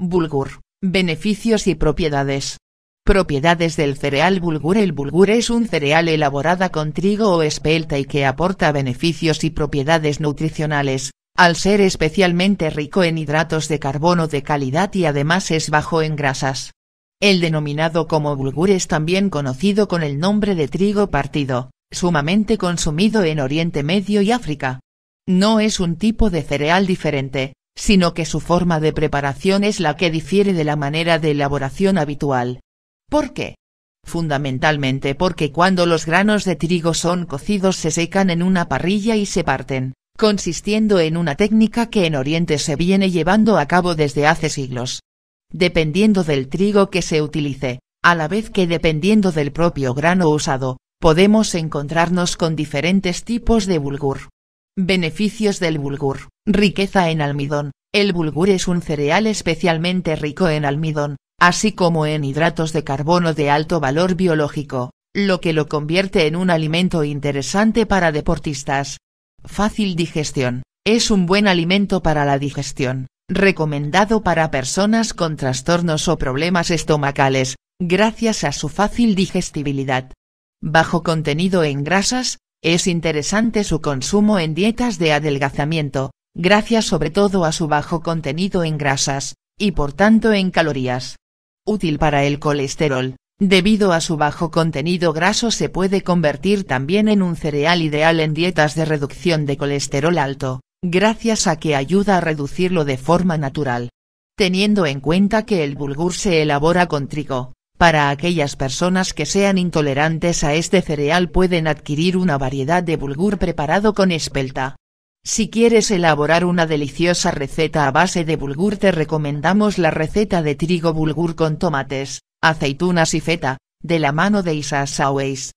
Bulgur, beneficios y propiedades. Propiedades del cereal bulgur El bulgur es un cereal elaborada con trigo o espelta y que aporta beneficios y propiedades nutricionales, al ser especialmente rico en hidratos de carbono de calidad y además es bajo en grasas. El denominado como bulgur es también conocido con el nombre de trigo partido, sumamente consumido en Oriente Medio y África. No es un tipo de cereal diferente, sino que su forma de preparación es la que difiere de la manera de elaboración habitual. ¿Por qué? Fundamentalmente porque cuando los granos de trigo son cocidos se secan en una parrilla y se parten, consistiendo en una técnica que en Oriente se viene llevando a cabo desde hace siglos. Dependiendo del trigo que se utilice, a la vez que dependiendo del propio grano usado, podemos encontrarnos con diferentes tipos de bulgur. Beneficios del bulgur. Riqueza en almidón. El bulgur es un cereal especialmente rico en almidón, así como en hidratos de carbono de alto valor biológico, lo que lo convierte en un alimento interesante para deportistas. Fácil digestión. Es un buen alimento para la digestión, recomendado para personas con trastornos o problemas estomacales, gracias a su fácil digestibilidad. Bajo contenido en grasas, es interesante su consumo en dietas de adelgazamiento, gracias sobre todo a su bajo contenido en grasas, y por tanto en calorías. Útil para el colesterol, debido a su bajo contenido graso se puede convertir también en un cereal ideal en dietas de reducción de colesterol alto, gracias a que ayuda a reducirlo de forma natural. Teniendo en cuenta que el bulgur se elabora con trigo, para aquellas personas que sean intolerantes a este cereal pueden adquirir una variedad de bulgur preparado con espelta, si quieres elaborar una deliciosa receta a base de bulgur te recomendamos la receta de trigo bulgur con tomates, aceitunas y feta, de la mano de Isa Saweis,